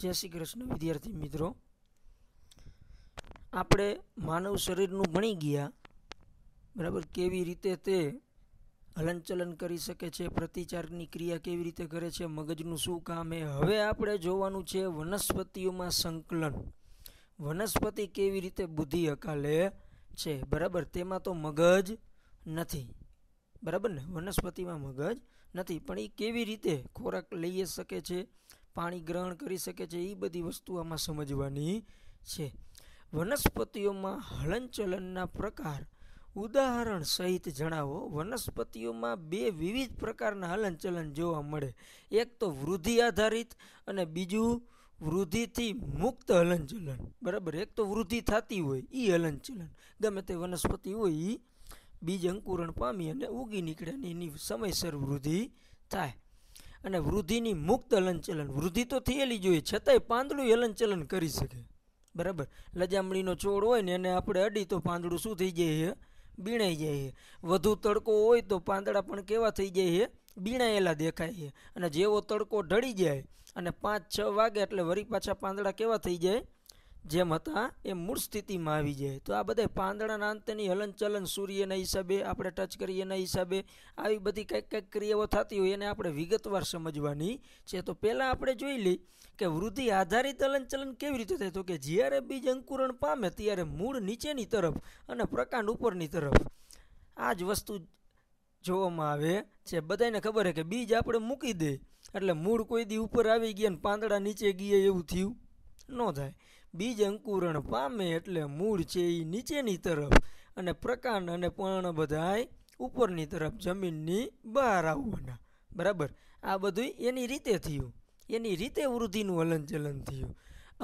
જય શ્રી કૃષ્ણ વિદ્યાર્થી મિત્રો આપણે માનવ શરીરનું ભણી ગયા બરાબર કેવી રીતે તે હલનચલન કરી શકે છે પ્રતિચારની ક્રિયા કેવી રીતે કરે છે મગજનું શું કામ એ હવે આપણે જોવાનું છે વનસ્પતિઓમાં સંકલન વનસ્પતિ કેવી રીતે બુદ્ધિ અકાલે છે બરાબર તેમાં તો મગજ નથી બરાબર ને વનસ્પતિમાં મગજ નથી પણ એ કેવી રીતે ખોરાક લઈ શકે છે પાણી ગ્રહણ કરી શકે છે એ બધી વસ્તુ આમાં સમજવાની છે વનસ્પતિઓમાં હલનચલનના પ્રકાર ઉદાહરણ સહિત જણાવો વનસ્પતિઓમાં બે વિવિધ પ્રકારના હલનચલન જોવા મળે એક તો વૃદ્ધિ આધારિત અને બીજું વૃદ્ધિથી મુક્ત હલનચલન બરાબર એક તો વૃદ્ધિ થતી હોય એ હલનચલન ગમે તે વનસ્પતિ હોય એ બીજ અંકુરણ પામી અને ઉગી નીકળે એની સમયસર વૃદ્ધિ થાય અને વૃદ્ધિની મુક્ત હલનચલન વૃદ્ધિ તો થયેલી જોઈએ છતાંય પાંદડું હલનચલન કરી શકે બરાબર લજામણીનો છોડ હોય ને એને આપણે અડી તો પાંદડું શું થઈ જાય છે બીણાઈ જાય છે વધુ તડકો હોય તો પાંદડા પણ કેવા થઈ જાય છે બીણાયેલા દેખાય છે અને જેવો તડકો ઢળી જાય અને પાંચ છ વાગે એટલે વરી પાછા પાંદડા કેવા થઈ જાય જેમ હતા એ મૂળ સ્થિતિમાં આવી જાય તો આ બધા પાંદડાના અંતની હલનચલન સૂર્યના હિસાબે આપણે ટચ કરીએના હિસાબે આવી બધી કંઈક કંઈક ક્રિયાઓ થતી હોય એને આપણે વિગતવાર સમજવાની છે તો પહેલાં આપણે જોઈ લઈ કે વૃદ્ધિ આધારિત હલનચલન કેવી રીતે થાય તો કે જ્યારે બીજ અંકુરણ પામે ત્યારે મૂળ નીચેની તરફ અને પ્રકાંડ ઉપરની તરફ આ જ વસ્તુ જોવામાં આવે છે બધાને ખબર છે કે બીજ આપણે મૂકી દે એટલે મૂળ કોઈ દી ઉપર આવી ગયા ને પાંદડા નીચે ગયા એવું થયું ન થાય બીજ અંકુરણ પામે એટલે મૂળ છે એ નીચેની તરફ અને પ્રકાંડ અને પર્ણ બધાય ઉપરની તરફ જમીનની બહાર આવવાના બરાબર આ બધું એની રીતે થયું એની રીતે વૃદ્ધિનું હલનચલન થયું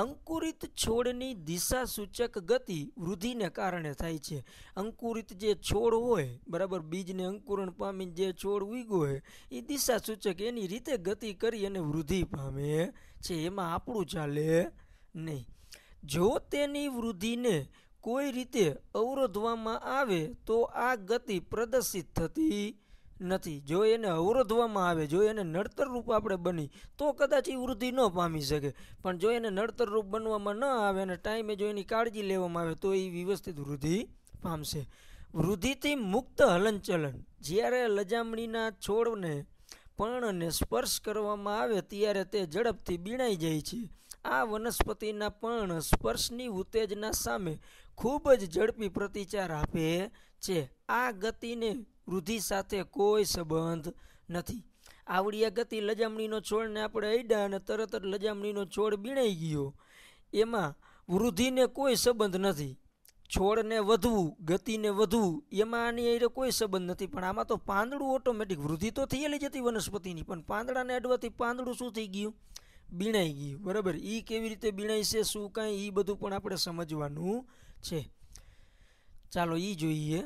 અંકુરિત છોડની દિશા સૂચક ગતિ વૃદ્ધિને કારણે થાય છે અંકુરિત જે છોડ હોય બરાબર બીજને અંકુરણ પામીને જે છોડ ઉગ્યો હોય એ દિશા સૂચક એની રીતે ગતિ કરી અને વૃદ્ધિ પામે છે એમાં આપણું ચાલે નહીં જો તેની વૃદ્ધિને કોઈ રીતે અવરોધવામાં આવે તો આ ગતિ પ્રદર્શિત થતી નથી જો એને અવરોધવામાં આવે જો એને નડતરરૂપ આપણે બની તો કદાચ એ વૃદ્ધિ ન પામી શકે પણ જો એને નડતરરૂપ બનવામાં ન આવે અને ટાઈમે જો એની કાળજી લેવામાં આવે તો એ વ્યવસ્થિત વૃદ્ધિ પામશે વૃદ્ધિથી મુક્ત હલનચલન જ્યારે લજામણીના છોડને પર્ણને સ્પર્શ કરવામાં આવે ત્યારે તે ઝડપથી બીણાઈ જાય છે આ વનસ્પતિના પર્ણ સ્પર્શની ઉત્તેજના સામે ખૂબ જ ઝડપી પ્રતિચાર આપે છે આ ગતિને વૃદ્ધિ સાથે કોઈ સંબંધ નથી આવડી આ ગતિ લજામણીનો છોડને આપણે અડ્યા અને તરત જ લજામણીનો છોડ બીણાઈ ગયો એમાં વૃદ્ધિને કોઈ સંબંધ નથી છોડને વધવું ગતિને વધવું એમાં આની એ કોઈ સંબંધ નથી પણ આમાં તો પાંદડું ઓટોમેટિક વૃદ્ધિ તો થયેલી જતી વનસ્પતિની પણ પાંદડાને અડવાથી પાંદડું શું થઈ ગયું બીણાઈ ગયું બરાબર એ કેવી રીતે બીણાય છે શું કાંઈ એ બધું પણ આપણે સમજવાનું છે ચાલો એ જોઈએ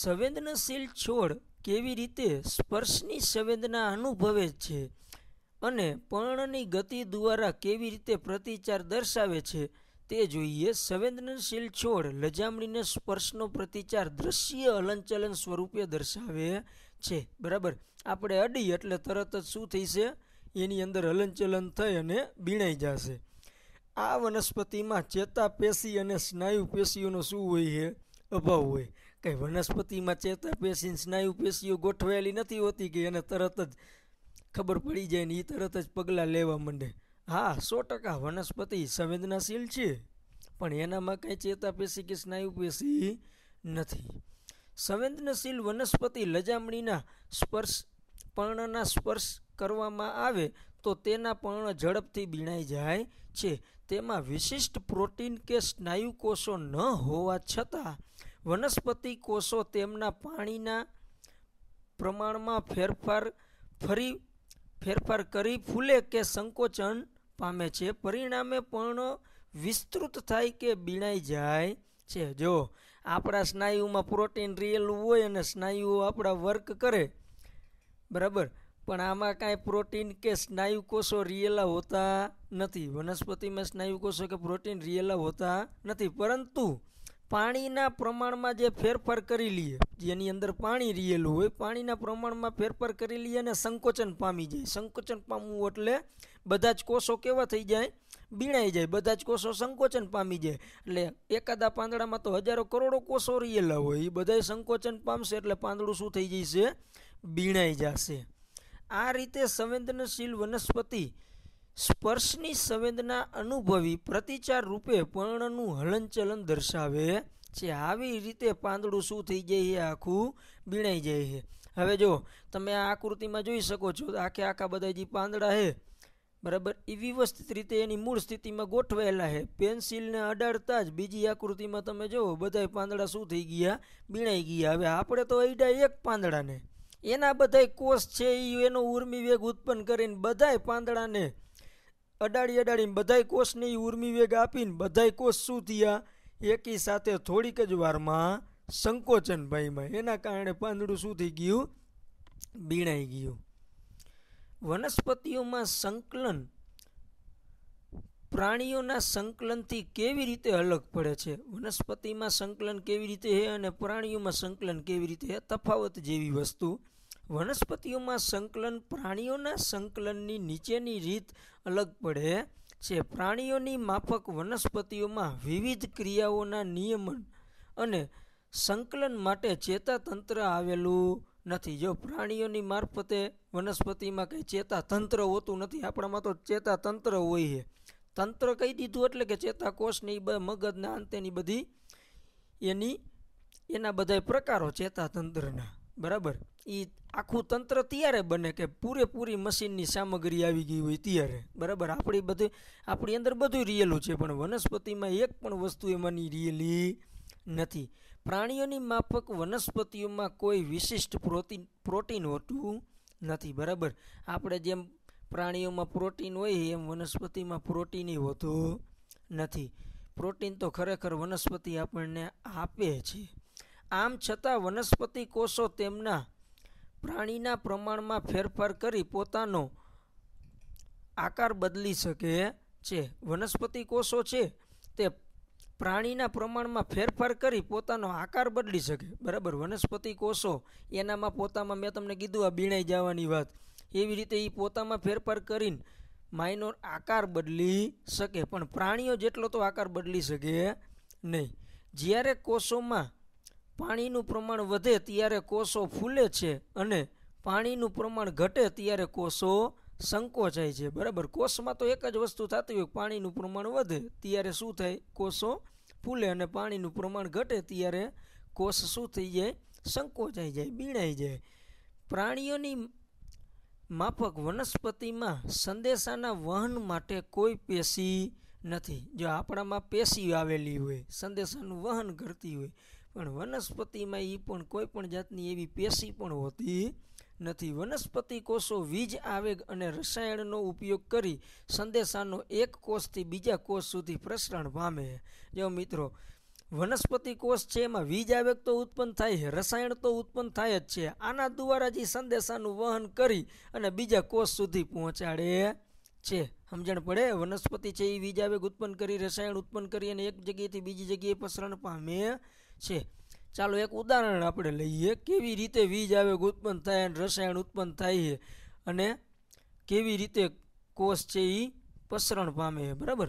સંવેદનશીલ છોડ કેવી રીતે સ્પર્શની સંવેદના અનુભવે છે અને પર્ણની ગતિ દ્વારા કેવી રીતે પ્રતિચાર દર્શાવે છે તે જોઈએ સંવેદનશીલ છોડ લજામણીને સ્પર્શનો પ્રતિચાર દ્રશ્ય હલનચલન સ્વરૂપે દર્શાવે છે બરાબર આપણે અડી એટલે તરત જ શું થઈશે એની અંદર હલનચલન થઈ અને બીણાઈ જશે આ વનસ્પતિમાં ચેતાપેશી અને સ્નાયુ પેશીઓનો શું હોય છે અભાવ હોય કંઈ વનસ્પતિમાં ચેતાપેશી સ્નાયુ પેશીઓ ગોઠવાયેલી નથી હોતી કે એને તરત જ ખબર પડી જાય ને એ તરત જ પગલાં લેવા માંડે હા સો ટકા વનસ્પતિ સંવેદનાશીલ છે પણ એનામાં કંઈ ચેતાપેશી કે સ્નાયુપેશી નથી સંવેદનશીલ વનસ્પતિ લજામણીના સ્પર્શ પર્ણના સ્પર્શ કરવામાં આવે તો તેના પર્ણ ઝડપથી બીણાઈ જાય છે તેમાં વિશિષ્ટ પ્રોટીન કે સ્નાયુ કોષો ન હોવા છતાં વનસ્પતિ કોષો તેમના પાણીના પ્રમાણમાં ફેરફાર ફરી ફેરફાર કરી ફૂલે કે સંકોચન પામે છે પરિણામે પણ વિસ્તૃત થાય કે બીણાઈ જાય છે જો આપણા સ્નાયુમાં પ્રોટીન રહેલું હોય અને સ્નાયુઓ આપણા વર્ક કરે બરાબર પણ આમાં કાંઈ પ્રોટીન કે સ્નાયુ કોષો રિયેલા હોતા નથી વનસ્પતિમાં સ્નાયુ કોષો કે પ્રોટીન રિયેલા હોતા નથી પરંતુ પાણીના પ્રમાણમાં જે ફેરફાર કરી લઈએ જેની અંદર પાણી રિયેલું હોય પાણીના પ્રમાણમાં ફેરફાર કરી લઈએ અને સંકોચન પામી જાય સંકોચન પામવું એટલે બધા જ કોષો કેવા થઈ જાય બીણાઈ જાય બધા જ કોષો સંકોચન પામી જાય એટલે એકાદા પાંદડામાં તો હજારો કરોડો કોષો રિયેલા હોય એ બધાય સંકોચન પામશે એટલે પાંદડું શું થઈ જશે બીણાઈ જશે આ રીતે સંવેદનશીલ વનસ્પતિ સ્પર્શની સંવેદના અનુભવી પ્રતિચાર રૂપે પર્ણનું હલનચલન દર્શાવે છે આવી રીતે પાંદડું શું થઈ જાય છે આખું બીણાઈ જાય છે હવે જો તમે આ આકૃતિમાં જોઈ શકો છો આખે આખા બધા જે પાંદડા છે બરાબર એ વ્યવસ્થિત રીતે એની મૂળ સ્થિતિમાં ગોઠવાયેલા છે પેન્સિલને અડાડતા જ બીજી આકૃતિમાં તમે જુઓ બધાય પાંદડા શું થઈ ગયા બીણાઈ ગયા હવે આપણે તો અડ્યા એક પાંદડાને એના બધાય કોષ છે એ એનો ઉર્મી વેગ ઉત્પન્ન કરીને બધાય પાંદડાને અડાડી અડાડીને બધાય કોષને એ ઉર્મી વેગ આપીને બધાય કોષ શું થયા એકી સાથે થોડીક જ વારમાં સંકોચન ભાઈમાં એના કારણે પાંદડું શું થઈ ગયું બીણાઈ ગયું વનસ્પતિઓમાં સંકલન પ્રાણીઓના સંકલનથી કેવી રીતે અલગ પડે છે વનસ્પતિમાં સંકલન કેવી રીતે હે અને પ્રાણીઓમાં સંકલન કેવી રીતે હે તફાવત જેવી વસ્તુ વનસ્પતિઓમાં સંકલન પ્રાણીઓના સંકલનની નીચેની રીત અલગ પડે છે પ્રાણીઓની માફક વનસ્પતિઓમાં વિવિધ ક્રિયાઓના નિયમન અને સંકલન માટે ચેતાતંત્ર આવેલું નથી જો પ્રાણીઓની મારફતે વનસ્પતિમાં કંઈ ચેતાતંત્ર હોતું નથી આપણામાં તો ચેતાતંત્ર હોય છે તંત્ર કહી દીધું એટલે કે ચેતાકોષની મગજના અંતેની બધી એની એના બધા પ્રકારો ચેતાતંત્રના બરાબર એ આખું તંત્ર ત્યારે બને કે પૂરેપૂરી મશીનની સામગ્રી આવી ગઈ હોય ત્યારે બરાબર આપણી બધી આપણી અંદર બધું રિયલું છે પણ વનસ્પતિમાં એક પણ વસ્તુ એમાંની રિયલી નથી પ્રાણીઓની માફક વનસ્પતિઓમાં કોઈ વિશિષ્ટ પ્રોટીન પ્રોટીન હોતું નથી બરાબર આપણે જેમ પ્રાણીઓમાં પ્રોટીન હોય એમ વનસ્પતિમાં પ્રોટીન હોતું નથી પ્રોટીન તો ખરેખર વનસ્પતિ આપણને આપે છે આમ છતાં વનસ્પતિ કોષો તેમના પ્રાણીના પ્રમાણમાં ફેરફાર કરી પોતાનો આકાર બદલી શકે છે વનસ્પતિ કોષો છે તે પ્રાણીના પ્રમાણમાં ફેરફાર કરી પોતાનો આકાર બદલી શકે બરાબર વનસ્પતિ કોષો એનામાં પોતામાં મેં તમને કીધું આ બીણાઈ જવાની વાત એવી રીતે એ પોતામાં ફેરફાર કરીને માઇનોર આકાર બદલી શકે પણ પ્રાણીઓ જેટલો તો આકાર બદલી શકે નહીં જ્યારે કોષોમાં પાણીનું પ્રમાણ વધે ત્યારે કોષો ફૂલે છે અને પાણીનું પ્રમાણ ઘટે ત્યારે કોષો સંકોચાય છે બરાબર કોષમાં તો એક જ વસ્તુ થતી હોય પાણીનું પ્રમાણ વધે ત્યારે શું થાય કોષો ફૂલે અને પાણીનું પ્રમાણ ઘટે ત્યારે કોષ શું થઈ જાય સંકોચાઈ જાય બીણાઈ જાય પ્રાણીઓની માફક વનસ્પતિમાં સંદેશાના વહન માટે કોઈ પેશી નથી જો આપણામાં પેશી આવેલી હોય સંદેશાનું વહન કરતી હોય પણ વનસ્પતિમાં એ પણ કોઈ પણ જાતની એવી પેશી પણ હોતી નથી વનસ્પતિ કોષો વીજ આવેગ અને રસાયણનો ઉપયોગ કરી સંદેશાનો એક કોષથી બીજા કોષ સુધી પ્રસરણ પામે જો મિત્રો વનસ્પતિ કોષ છે એમાં વીજ આવેગ તો ઉત્પન્ન થાય છે રસાયણ તો ઉત્પન્ન થાય જ છે આના દ્વારા જે સંદેશાનું વહન કરી અને બીજા કોષ સુધી પહોંચાડે છે સમજણ પડે વનસ્પતિ છે એ વીજ આવેગ ઉત્પન્ન કરી રસાયણ ઉત્પન્ન કરી અને એક જગ્યાએથી બીજી જગ્યાએ પ્રસરણ પામે છે ચાલો એક ઉદાહરણ આપણે લઈએ કેવી રીતે વીજ આવેગ ઉત્પન્ન થાય અને રસાયણ ઉત્પન્ન થાય છે અને કેવી રીતે કોષ છે એ પસરણ પામે છે બરાબર